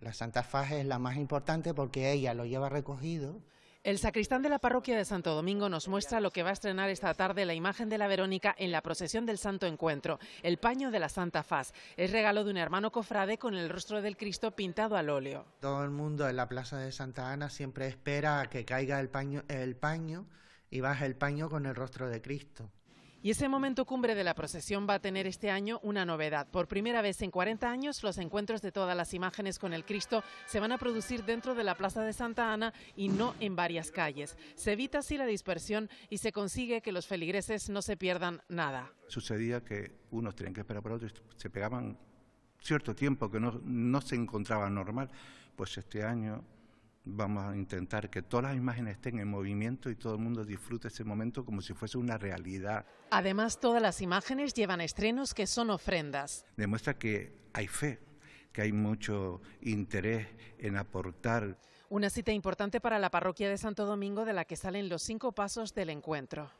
La Santa Faz es la más importante porque ella lo lleva recogido. El sacristán de la parroquia de Santo Domingo nos muestra lo que va a estrenar esta tarde la imagen de la Verónica en la procesión del Santo Encuentro, el paño de la Santa Faz. Es regalo de un hermano cofrade con el rostro del Cristo pintado al óleo. Todo el mundo en la plaza de Santa Ana siempre espera a que caiga el paño, el paño y baje el paño con el rostro de Cristo. Y ese momento cumbre de la procesión va a tener este año una novedad. Por primera vez en 40 años, los encuentros de todas las imágenes con el Cristo se van a producir dentro de la Plaza de Santa Ana y no en varias calles. Se evita así la dispersión y se consigue que los feligreses no se pierdan nada. Sucedía que unos tenían que esperar para otros, se pegaban cierto tiempo que no, no se encontraba normal. Pues este año vamos a intentar que todas las imágenes estén en movimiento y todo el mundo disfrute ese momento como si fuese una realidad. Además, todas las imágenes llevan estrenos que son ofrendas. Demuestra que hay fe, que hay mucho interés en aportar. Una cita importante para la parroquia de Santo Domingo de la que salen los cinco pasos del encuentro.